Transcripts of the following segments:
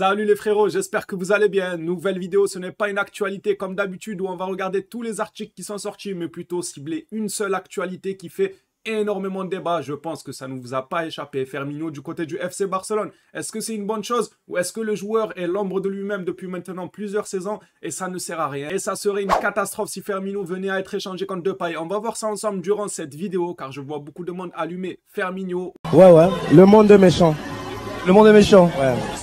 Salut les frérots, j'espère que vous allez bien. Nouvelle vidéo, ce n'est pas une actualité comme d'habitude où on va regarder tous les articles qui sont sortis, mais plutôt cibler une seule actualité qui fait énormément de débats. Je pense que ça ne vous a pas échappé. Fermino, du côté du FC Barcelone, est-ce que c'est une bonne chose ou est-ce que le joueur est l'ombre de lui-même depuis maintenant plusieurs saisons et ça ne sert à rien Et ça serait une catastrophe si Fermino venait à être échangé contre Depay. On va voir ça ensemble durant cette vidéo car je vois beaucoup de monde allumer Fermino. Ouais ouais, le monde de méchants. Le monde est méchant.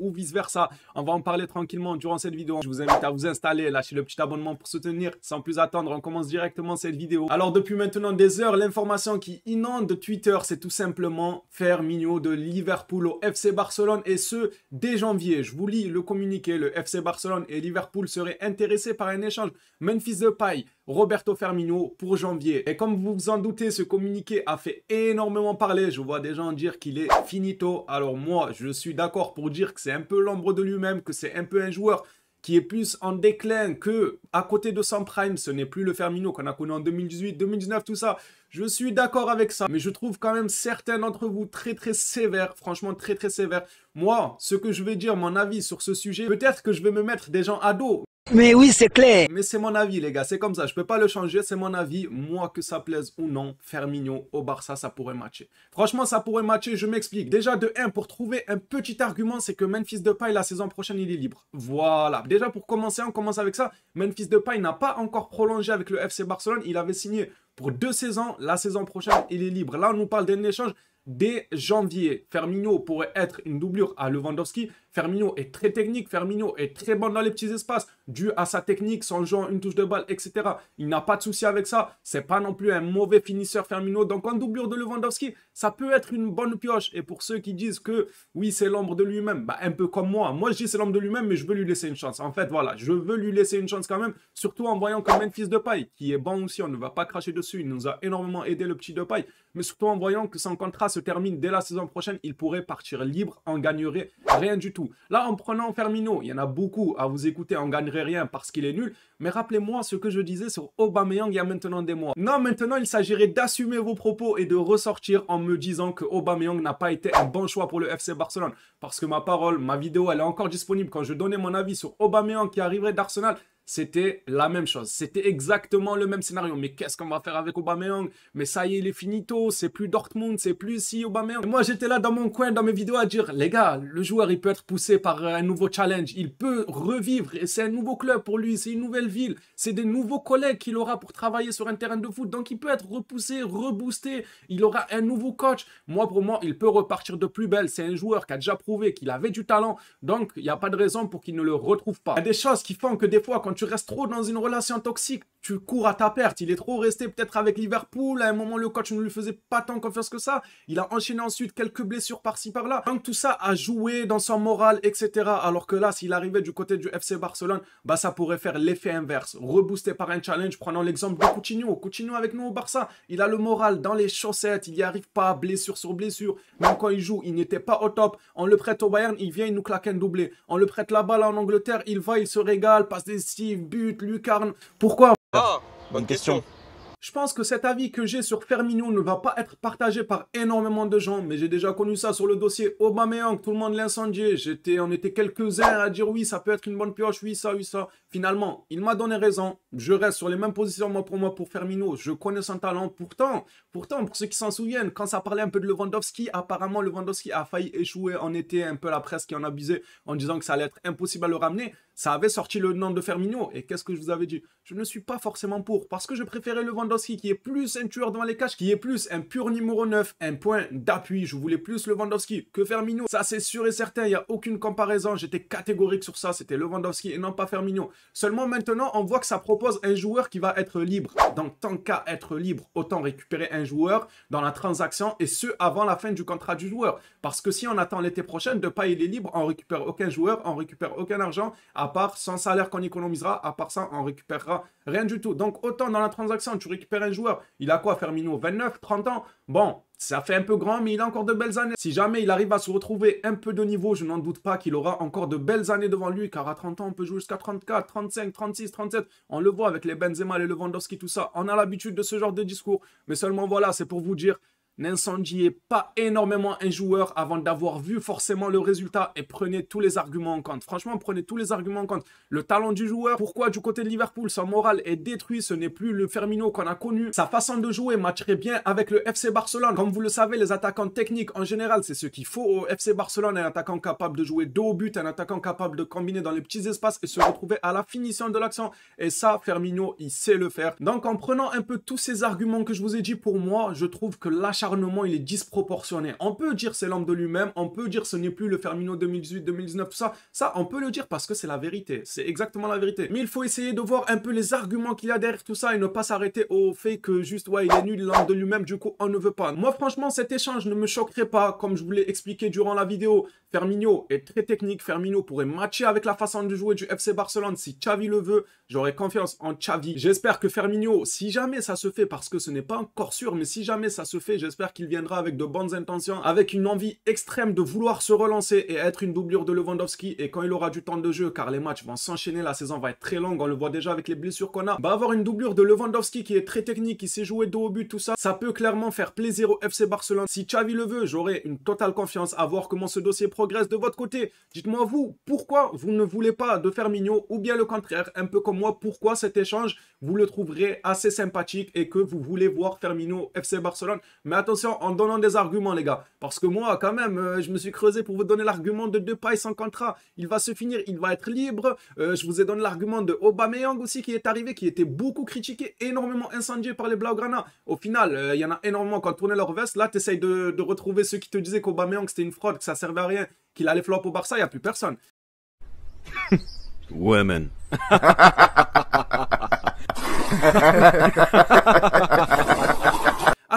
Ou vice versa. On va en parler tranquillement durant cette vidéo. Je vous invite à vous installer, lâcher le petit abonnement pour soutenir. Sans plus attendre, on commence directement cette vidéo. Alors depuis maintenant des heures, l'information qui inonde Twitter, c'est tout simplement Fermino de Liverpool au FC Barcelone et ce dès janvier. Je vous lis le communiqué. Le FC Barcelone et Liverpool seraient intéressés par un échange Memphis paille, Roberto Fermino pour janvier. Et comme vous vous en doutez, ce communiqué a fait énormément parler. Je vois des gens dire qu'il est finito. Alors moi, je je suis d'accord pour dire que c'est un peu l'ombre de lui-même, que c'est un peu un joueur qui est plus en déclin que à côté de son prime, ce n'est plus le fermino qu'on a connu en 2018, 2019, tout ça. Je suis d'accord avec ça, mais je trouve quand même certains d'entre vous très très sévères, franchement très très sévères. Moi, ce que je vais dire, mon avis sur ce sujet, peut-être que je vais me mettre des gens à dos, mais oui, c'est clair. Mais c'est mon avis, les gars. C'est comme ça. Je peux pas le changer. C'est mon avis. Moi, que ça plaise ou non, Firmino au Barça, ça pourrait matcher. Franchement, ça pourrait matcher. Je m'explique. Déjà, de 1, pour trouver un petit argument, c'est que Memphis Depay, la saison prochaine, il est libre. Voilà. Déjà, pour commencer, on commence avec ça. Memphis Depay n'a pas encore prolongé avec le FC Barcelone. Il avait signé pour deux saisons. La saison prochaine, il est libre. Là, on nous parle d'un échange dès janvier. Fermino pourrait être une doublure à Lewandowski. fermino est très technique, fermino est très bon dans les petits espaces, dû à sa technique, son jeu, une touche de balle, etc. Il n'a pas de souci avec ça. C'est pas non plus un mauvais finisseur Fermino. Donc en doublure de Lewandowski, ça peut être une bonne pioche. Et pour ceux qui disent que oui, c'est l'ombre de lui-même, bah, un peu comme moi. Moi, je dis c'est l'ombre de lui-même, mais je veux lui laisser une chance. En fait, voilà, je veux lui laisser une chance quand même, surtout en voyant quand même fils de paille, qui est bon aussi. On ne va pas cracher dessus. Il nous a énormément aidé le petit de paille mais surtout en voyant que son contrat se termine dès la saison prochaine, il pourrait partir libre, on gagnerait rien du tout. Là, en prenant Fermino, il y en a beaucoup à vous écouter, on gagnerait rien parce qu'il est nul, mais rappelez-moi ce que je disais sur Aubameyang il y a maintenant des mois. Non, maintenant, il s'agirait d'assumer vos propos et de ressortir en me disant que Aubameyang n'a pas été un bon choix pour le FC Barcelone, parce que ma parole, ma vidéo, elle est encore disponible quand je donnais mon avis sur Aubameyang qui arriverait d'Arsenal, c'était la même chose. C'était exactement le même scénario. Mais qu'est-ce qu'on va faire avec Aubameyang Mais ça y est, il est finito. C'est plus Dortmund, c'est plus si Aubameyang. moi, j'étais là dans mon coin, dans mes vidéos, à dire les gars, le joueur, il peut être poussé par un nouveau challenge. Il peut revivre. c'est un nouveau club pour lui. C'est une nouvelle ville. C'est des nouveaux collègues qu'il aura pour travailler sur un terrain de foot. Donc, il peut être repoussé, reboosté. Il aura un nouveau coach. Moi, pour moi, il peut repartir de plus belle. C'est un joueur qui a déjà prouvé qu'il avait du talent. Donc, il n'y a pas de raison pour qu'il ne le retrouve pas. Il y a des choses qui font que des fois, quand tu restes trop dans une relation toxique, tu cours à ta perte. Il est trop resté peut-être avec Liverpool. À un moment, le coach ne lui faisait pas tant confiance que ça. Il a enchaîné ensuite quelques blessures par-ci par-là. Donc tout ça a joué dans son moral, etc. Alors que là, s'il arrivait du côté du FC Barcelone, bah ça pourrait faire l'effet inverse. Reboosté par un challenge. Prenons l'exemple de Coutinho. Coutinho avec nous au Barça. Il a le moral dans les chaussettes. Il n'y arrive pas, blessure sur blessure. Même quand il joue, il n'était pas au top. On le prête au Bayern, il vient, il nous claque un doublé. On le prête la balle en Angleterre, il va, il se régale, passe des six but, lucarne. Pourquoi ah, bonne, question. Je pense que cet avis que j'ai sur Firmino ne va pas être partagé par énormément de gens, mais j'ai déjà connu ça sur le dossier Aubameyang, tout le monde l'incendiait. J'étais, on était quelques-uns à dire oui, ça peut être une bonne pioche, oui, ça, oui, ça. Finalement, il m'a donné raison. Je reste sur les mêmes positions moi pour moi pour Firmino. Je connais son talent. Pourtant, pourtant, pour ceux qui s'en souviennent, quand ça parlait un peu de Lewandowski, apparemment Lewandowski a failli échouer en été, un peu la presse qui en abusait en disant que ça allait être impossible à le ramener. Ça avait sorti le nom de Fermino... Et qu'est-ce que je vous avais dit Je ne suis pas forcément pour. Parce que je préférais Lewandowski, qui est plus un tueur dans les caches... qui est plus un pur numéro 9, un point d'appui. Je voulais plus Lewandowski que Fermino... Ça, c'est sûr et certain. Il n'y a aucune comparaison. J'étais catégorique sur ça. C'était Lewandowski et non pas Fermino... Seulement maintenant, on voit que ça propose un joueur qui va être libre. Donc, tant qu'à être libre, autant récupérer un joueur dans la transaction et ce avant la fin du contrat du joueur. Parce que si on attend l'été prochain, de pas il est libre, on récupère aucun joueur, on récupère aucun argent à part sans salaire qu'on économisera, à part ça, on récupérera rien du tout. Donc, autant dans la transaction, tu récupères un joueur, il a quoi, Fermino 29, 30 ans Bon, ça fait un peu grand, mais il a encore de belles années. Si jamais il arrive à se retrouver un peu de niveau, je n'en doute pas qu'il aura encore de belles années devant lui, car à 30 ans, on peut jouer jusqu'à 34, 35, 36, 37. On le voit avec les Benzema, les Lewandowski, tout ça. On a l'habitude de ce genre de discours. Mais seulement voilà, c'est pour vous dire N'incendiez pas énormément un joueur avant d'avoir vu forcément le résultat et prenez tous les arguments en compte. Franchement, prenez tous les arguments en compte. Le talent du joueur, pourquoi du côté de Liverpool, son moral est détruit, ce n'est plus le Firmino qu'on a connu. Sa façon de jouer matcherait bien avec le FC Barcelone. Comme vous le savez, les attaquants techniques en général, c'est ce qu'il faut au FC Barcelone. Un attaquant capable de jouer dos au but, un attaquant capable de combiner dans les petits espaces et se retrouver à la finition de l'action. Et ça, Firmino, il sait le faire. Donc en prenant un peu tous ces arguments que je vous ai dit, pour moi, je trouve que l'achat il est disproportionné. On peut dire c'est l'homme de lui-même, on peut dire ce n'est plus le Fermino 2018-2019, ça, ça, on peut le dire parce que c'est la vérité. C'est exactement la vérité. Mais il faut essayer de voir un peu les arguments qu'il y a derrière tout ça et ne pas s'arrêter au fait que juste, ouais, il est nul, l'homme de lui-même, du coup, on ne veut pas. Moi, franchement, cet échange ne me choquerait pas, comme je vous l'ai expliqué durant la vidéo. Ferminho est très technique. Ferminho pourrait matcher avec la façon de jouer du FC Barcelone si Xavi le veut. J'aurai confiance en Xavi. J'espère que Ferminho si jamais ça se fait, parce que ce n'est pas encore sûr, mais si jamais ça se fait, j'espère qu'il viendra avec de bonnes intentions, avec une envie extrême de vouloir se relancer et être une doublure de Lewandowski. Et quand il aura du temps de jeu, car les matchs vont s'enchaîner, la saison va être très longue, on le voit déjà avec les blessures qu'on a, bah avoir une doublure de Lewandowski qui est très technique, qui sait jouer dos au but, tout ça, ça peut clairement faire plaisir au FC Barcelone. Si Xavi le veut, j'aurai une totale confiance à voir comment ce dossier progresse de votre côté. Dites-moi vous, pourquoi vous ne voulez pas de mignon ou bien le contraire, un peu comme moi, pourquoi cet échange, vous le trouverez assez sympathique et que vous voulez voir Firmino FC Barcelone. Mais attention, en donnant des arguments, les gars. Parce que moi, quand même, euh, je me suis creusé pour vous donner l'argument de deux pailles sans contrat. Il va se finir, il va être libre. Euh, je vous ai donné l'argument de Aubameyang aussi qui est arrivé, qui était beaucoup critiqué, énormément incendié par les Blaugrana. Au final, euh, il y en a énormément qui ont leur veste. Là, tu essayes de, retrouver ceux qui te disaient qu'Aubameyang c'était une fraude, que ça servait à rien, qu'il allait flop au Barça, il n'y a plus personne. Women.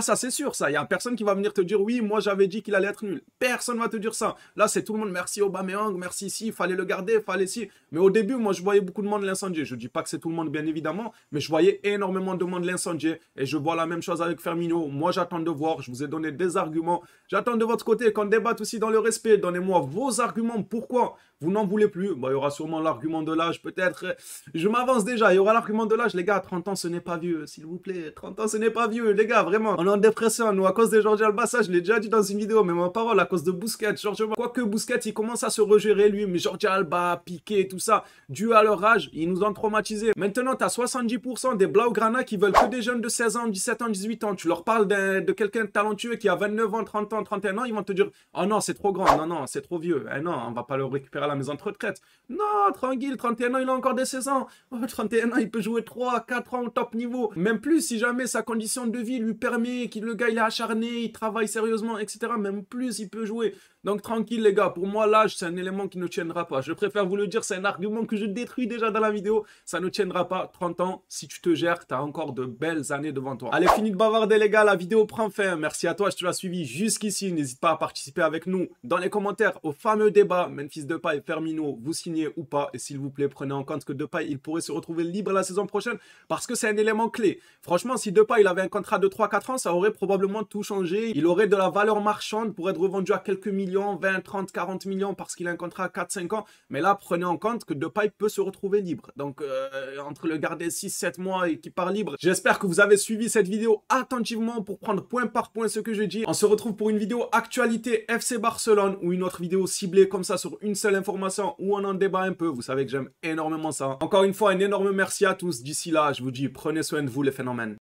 Ah, ça, c'est sûr, ça. Il n'y a personne qui va venir te dire, oui, moi, j'avais dit qu'il allait être nul. Personne va te dire ça. Là, c'est tout le monde, merci Aubameyang, merci si, fallait le garder, fallait si. Mais au début, moi, je voyais beaucoup de monde l'incendier. Je dis pas que c'est tout le monde, bien évidemment, mais je voyais énormément de monde l'incendier. Et je vois la même chose avec Firmino. Moi, j'attends de voir. Je vous ai donné des arguments. J'attends de votre côté qu'on débatte aussi dans le respect. Donnez-moi vos arguments. Pourquoi vous n'en voulez plus bah, Il y aura sûrement l'argument de l'âge, peut-être. Je m'avance déjà. Il y aura l'argument de l'âge. Les gars, 30 ans, ce n'est pas vieux. S'il vous plaît, 30 ans, ce n'est pas vieux. Les gars, vraiment en dépression, nous, à cause de Jordi Alba, ça, je l'ai déjà dit dans une vidéo, mais ma parole, à cause de Bousquet, Jordi Alba. Quoique Bousquet, il commence à se regérer lui, mais Jordi Alba, Piqué, tout ça, dû à leur âge, ils nous ont traumatisés. Maintenant, tu as 70% des Blaugrana qui veulent que des jeunes de 16 ans, 17 ans, 18 ans. Tu leur parles de quelqu'un de talentueux qui a 29 ans, 30 ans, 31 ans, ils vont te dire Oh non, c'est trop grand, non, non, c'est trop vieux, eh non, on va pas le récupérer à la maison de retraite. Non, tranquille, 31 ans, il a encore des 16 ans. 31 ans, il peut jouer 3, 4 ans au top niveau. Même plus si jamais sa condition de vie lui permet le gars il est acharné, il travaille sérieusement, etc. Même plus, il peut jouer donc tranquille les gars, pour moi l'âge c'est un élément qui ne tiendra pas. Je préfère vous le dire, c'est un argument que je détruis déjà dans la vidéo. Ça ne tiendra pas 30 ans. Si tu te gères, tu as encore de belles années devant toi. Allez, fini de bavarder les gars, la vidéo prend fin. Merci à toi je te l'ai suivi jusqu'ici. N'hésite pas à participer avec nous dans les commentaires au fameux débat Memphis Depay et Fermino, vous signez ou pas Et s'il vous plaît, prenez en compte que Depay, il pourrait se retrouver libre la saison prochaine parce que c'est un élément clé. Franchement, si Depay il avait un contrat de 3-4 ans, ça aurait probablement tout changé. Il aurait de la valeur marchande pour être revendu à quelques millions 20, 30, 40 millions parce qu'il a un contrat à 4-5 ans. Mais là, prenez en compte que Depay peut se retrouver libre. Donc, euh, entre le garder 6-7 mois et qui part libre, j'espère que vous avez suivi cette vidéo attentivement pour prendre point par point ce que je dis. On se retrouve pour une vidéo actualité FC Barcelone ou une autre vidéo ciblée comme ça sur une seule information où on en débat un peu. Vous savez que j'aime énormément ça. Encore une fois, un énorme merci à tous. D'ici là, je vous dis, prenez soin de vous les phénomènes.